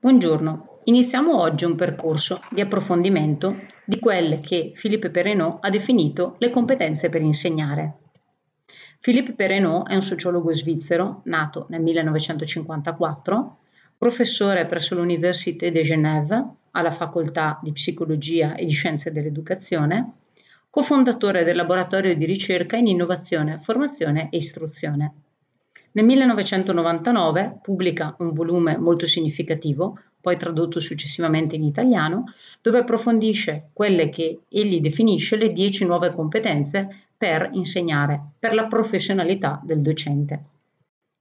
Buongiorno, iniziamo oggi un percorso di approfondimento di quelle che Philippe Perrenot ha definito le competenze per insegnare. Philippe Perrenot è un sociologo svizzero nato nel 1954, professore presso l'Université de Genève alla Facoltà di Psicologia e di Scienze dell'Educazione, cofondatore del laboratorio di ricerca in innovazione, formazione e istruzione. Nel 1999 pubblica un volume molto significativo, poi tradotto successivamente in italiano, dove approfondisce quelle che egli definisce le 10 nuove competenze per insegnare, per la professionalità del docente.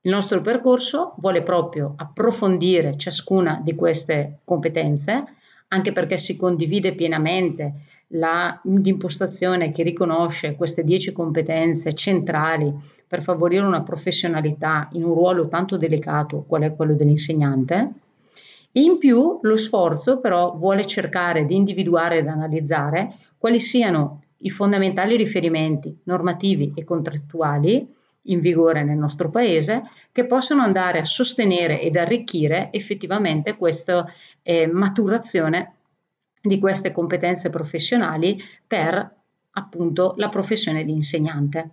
Il nostro percorso vuole proprio approfondire ciascuna di queste competenze anche perché si condivide pienamente la, l'impostazione che riconosce queste dieci competenze centrali per favorire una professionalità in un ruolo tanto delicato quale è quello dell'insegnante. In più lo sforzo però vuole cercare di individuare ed analizzare quali siano i fondamentali riferimenti normativi e contrattuali in vigore nel nostro paese che possono andare a sostenere ed arricchire effettivamente questa eh, maturazione di queste competenze professionali per appunto la professione di insegnante.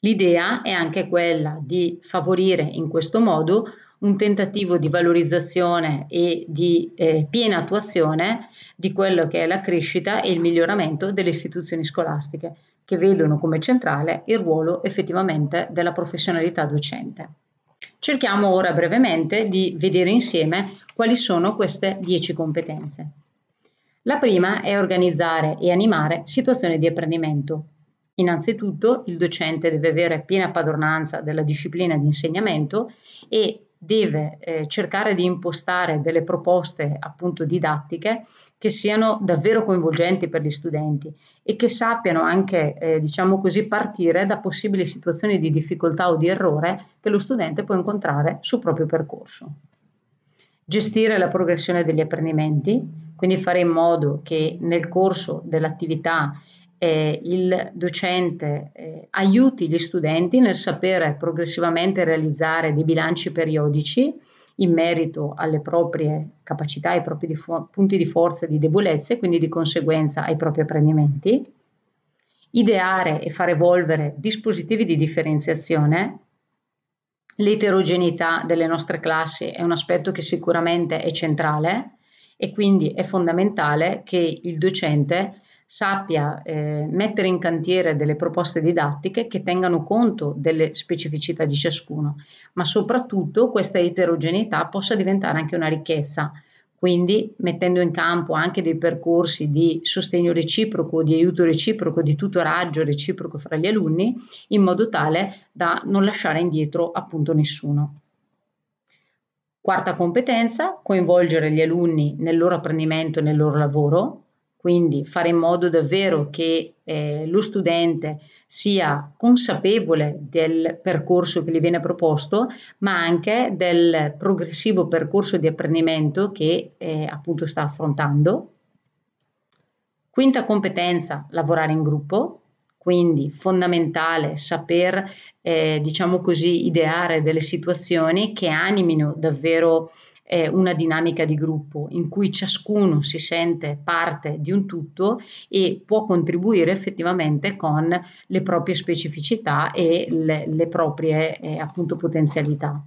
L'idea è anche quella di favorire in questo modo un tentativo di valorizzazione e di eh, piena attuazione di quello che è la crescita e il miglioramento delle istituzioni scolastiche, che vedono come centrale il ruolo effettivamente della professionalità docente. Cerchiamo ora brevemente di vedere insieme quali sono queste dieci competenze. La prima è organizzare e animare situazioni di apprendimento. Innanzitutto il docente deve avere piena padronanza della disciplina di insegnamento e deve eh, cercare di impostare delle proposte appunto didattiche che siano davvero coinvolgenti per gli studenti e che sappiano anche, eh, diciamo così, partire da possibili situazioni di difficoltà o di errore che lo studente può incontrare sul proprio percorso. Gestire la progressione degli apprendimenti, quindi fare in modo che nel corso dell'attività eh, il docente eh, aiuti gli studenti nel sapere progressivamente realizzare dei bilanci periodici in merito alle proprie capacità, ai propri di fo- punti di forza e di debolezza e quindi di conseguenza ai propri apprendimenti, ideare e far evolvere dispositivi di differenziazione. L'eterogeneità delle nostre classi è un aspetto che sicuramente è centrale e quindi è fondamentale che il docente sappia eh, mettere in cantiere delle proposte didattiche che tengano conto delle specificità di ciascuno, ma soprattutto questa eterogeneità possa diventare anche una ricchezza, quindi mettendo in campo anche dei percorsi di sostegno reciproco, di aiuto reciproco, di tutoraggio reciproco fra gli alunni, in modo tale da non lasciare indietro appunto nessuno. Quarta competenza, coinvolgere gli alunni nel loro apprendimento e nel loro lavoro, quindi fare in modo davvero che eh, lo studente sia consapevole del percorso che gli viene proposto, ma anche del progressivo percorso di apprendimento che eh, appunto sta affrontando. Quinta competenza, lavorare in gruppo, quindi fondamentale saper, eh, diciamo così, ideare delle situazioni che animino davvero eh, una dinamica di gruppo in cui ciascuno si sente parte di un tutto e può contribuire effettivamente con le proprie specificità e le, le proprie eh, appunto potenzialità.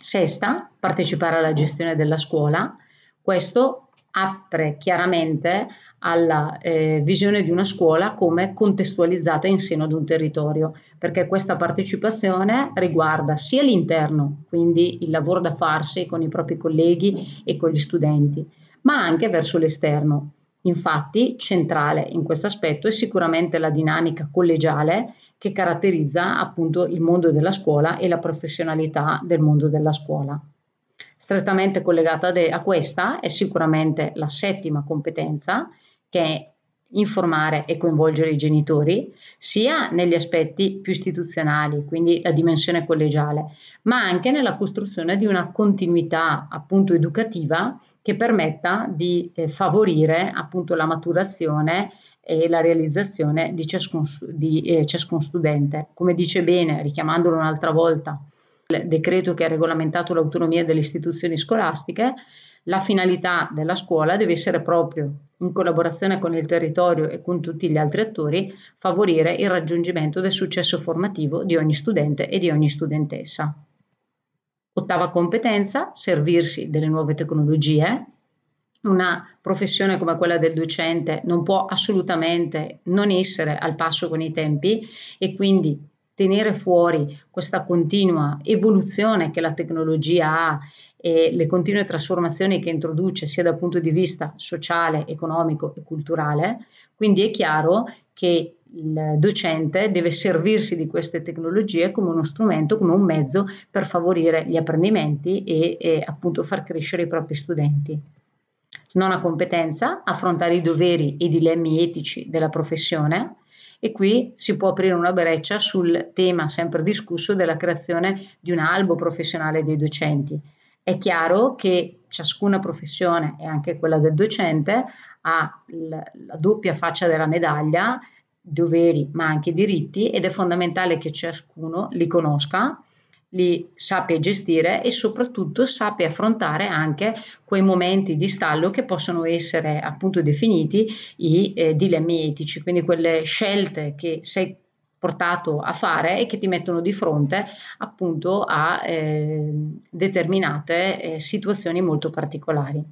Sesta, partecipare alla gestione della scuola. Questo apre chiaramente alla eh, visione di una scuola come contestualizzata in seno ad un territorio, perché questa partecipazione riguarda sia l'interno, quindi il lavoro da farsi con i propri colleghi e con gli studenti, ma anche verso l'esterno. Infatti, centrale in questo aspetto è sicuramente la dinamica collegiale che caratterizza appunto il mondo della scuola e la professionalità del mondo della scuola. Strettamente collegata a questa è sicuramente la settima competenza che è informare e coinvolgere i genitori, sia negli aspetti più istituzionali, quindi la dimensione collegiale, ma anche nella costruzione di una continuità appunto educativa che permetta di eh, favorire appunto la maturazione e la realizzazione di ciascun, di, eh, ciascun studente. Come dice bene, richiamandolo un'altra volta, decreto che ha regolamentato l'autonomia delle istituzioni scolastiche, la finalità della scuola deve essere proprio, in collaborazione con il territorio e con tutti gli altri attori, favorire il raggiungimento del successo formativo di ogni studente e di ogni studentessa. Ottava competenza, servirsi delle nuove tecnologie. Una professione come quella del docente non può assolutamente non essere al passo con i tempi e quindi tenere fuori questa continua evoluzione che la tecnologia ha e le continue trasformazioni che introduce sia dal punto di vista sociale, economico e culturale. Quindi è chiaro che il docente deve servirsi di queste tecnologie come uno strumento, come un mezzo per favorire gli apprendimenti e, e appunto far crescere i propri studenti. Non ha competenza affrontare i doveri e i dilemmi etici della professione, e qui si può aprire una breccia sul tema sempre discusso della creazione di un albo professionale dei docenti. È chiaro che ciascuna professione e anche quella del docente ha la, doppia faccia della medaglia, doveri ma anche diritti ed è fondamentale che ciascuno li conosca li sappia gestire e soprattutto sappia affrontare anche quei momenti di stallo che possono essere appunto definiti i eh, dilemmi etici, quindi quelle scelte che sei portato a fare e che ti mettono di fronte appunto a eh, determinate eh, situazioni molto particolari.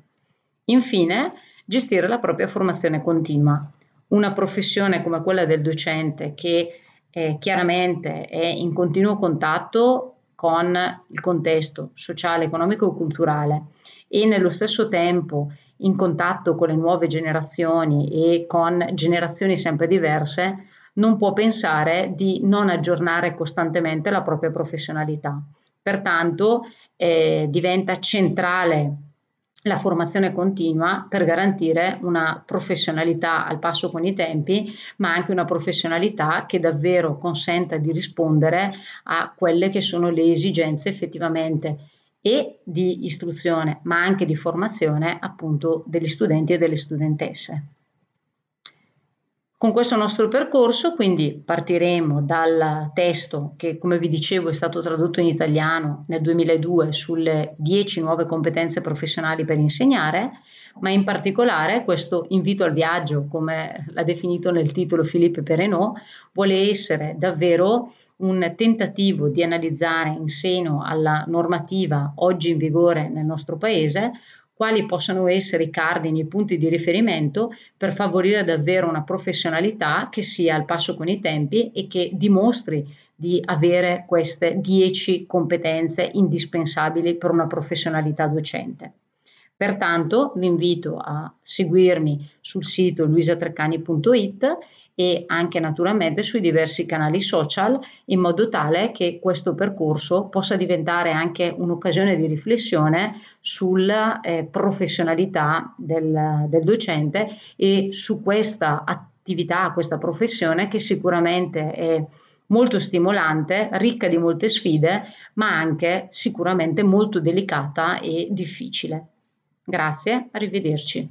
Infine, gestire la propria formazione continua. Una professione come quella del docente che eh, chiaramente è in continuo contatto con il contesto sociale, economico e culturale e nello stesso tempo in contatto con le nuove generazioni e con generazioni sempre diverse, non può pensare di non aggiornare costantemente la propria professionalità. Pertanto eh, diventa centrale la formazione continua per garantire una professionalità al passo con i tempi, ma anche una professionalità che davvero consenta di rispondere a quelle che sono le esigenze effettivamente e di istruzione, ma anche di formazione appunto degli studenti e delle studentesse. Con questo nostro percorso quindi partiremo dal testo che come vi dicevo è stato tradotto in italiano nel 2002 sulle 10 nuove competenze professionali per insegnare, ma in particolare questo invito al viaggio, come l'ha definito nel titolo Philippe Perenot, vuole essere davvero un tentativo di analizzare in seno alla normativa oggi in vigore nel nostro Paese quali possano essere i cardini, i punti di riferimento per favorire davvero una professionalità che sia al passo con i tempi e che dimostri di avere queste 10 competenze indispensabili per una professionalità docente. Pertanto vi invito a seguirmi sul sito luisatreccani.it e anche naturalmente sui diversi canali social in modo tale che questo percorso possa diventare anche un'occasione di riflessione sulla eh, professionalità del, del, docente e su questa attività, questa professione che sicuramente è molto stimolante, ricca di molte sfide, ma anche sicuramente molto delicata e difficile. Grazie, arrivederci.